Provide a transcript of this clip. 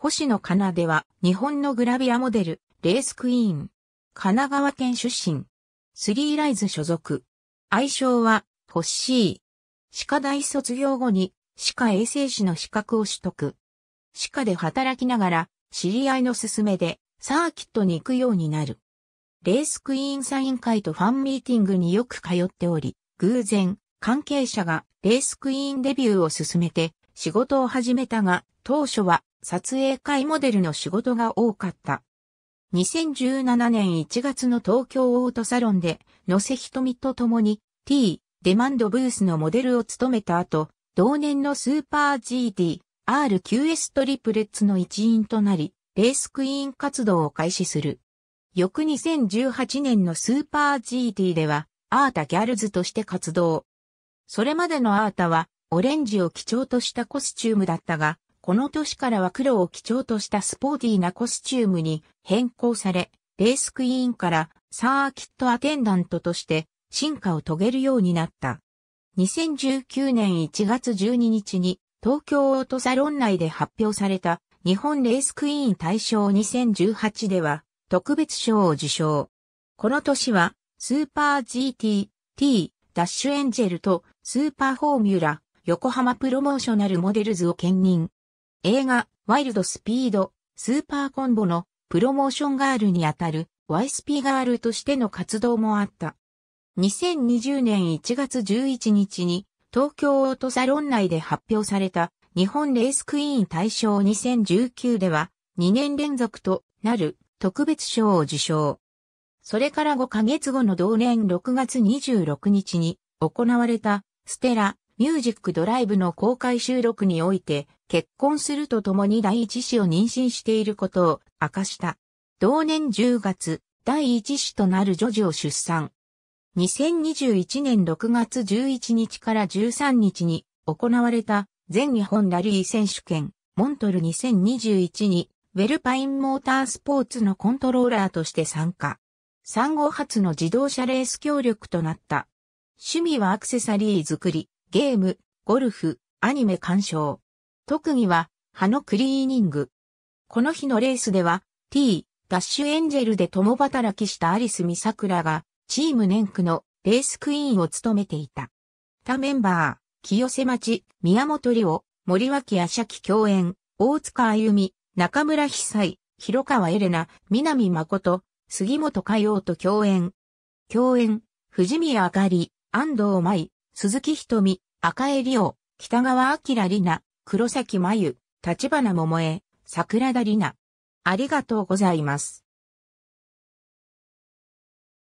星野かなでは日本のグラビアモデル、レースクイーン。神奈川県出身。スリーライズ所属。愛称は、ホッシー。歯科大卒業後に、歯科衛生士の資格を取得。歯科で働きながら、知り合いの勧めで、サーキットに行くようになる。レースクイーンサイン会とファンミーティングによく通っており、偶然、関係者がレースクイーンデビューを勧めて、仕事を始めたが、当初は撮影会モデルの仕事が多かった。2017年1月の東京オートサロンで、野瀬瞳と共に T、デマンドブースのモデルを務めた後、同年のスーパー GD、RQS トリプレッツの一員となり、レースクイーン活動を開始する。翌2018年のスーパー GT では、アータギャルズとして活動。それまでのアータは、オレンジを基調としたコスチュームだったが、この年からは黒を基調としたスポーティーなコスチュームに変更され、レースクイーンからサーキットアテンダントとして進化を遂げるようになった。2019年1月12日に東京オートサロン内で発表された日本レースクイーン大賞2018では特別賞を受賞。この年はスーパー GT、T、ダッシュエンジェルとスーパーフォーミュラ、横浜プロモーショナルモデルズを兼任。映画、ワイルドスピード、スーパーコンボのプロモーションガールにあたる YSP ガールとしての活動もあった。2020年1月11日に東京オートサロン内で発表された日本レースクイーン大賞2019では2年連続となる特別賞を受賞。それから5ヶ月後の同年6月26日に行われたステラミュージックドライブの公開収録において結婚するとともに第一子を妊娠していることを明かした。同年10月、第一子となる女児を出産。2021年6月11日から13日に行われた全日本ラリー選手権モントル2021にウェルパインモータースポーツのコントローラーとして参加。産後初の自動車レース協力となった。趣味はアクセサリー作り、ゲーム、ゴルフ、アニメ鑑賞。特技は、歯のクリーニング。この日のレースでは、T、ダッシュエンジェルで共働きしたアリス・ミサクラが、チーム年区のレースクイーンを務めていた。他メンバー、清瀬町、宮本里夫、森脇朝木共演、大塚歩美、中村被災、広川エレナ、南誠、杉本海洋と共演。共演、藤宮あかり、安藤舞、鈴木瞳、赤江里夫、北川明里奈、黒崎真由、立花桃江、桜田里奈。ありがとうございます。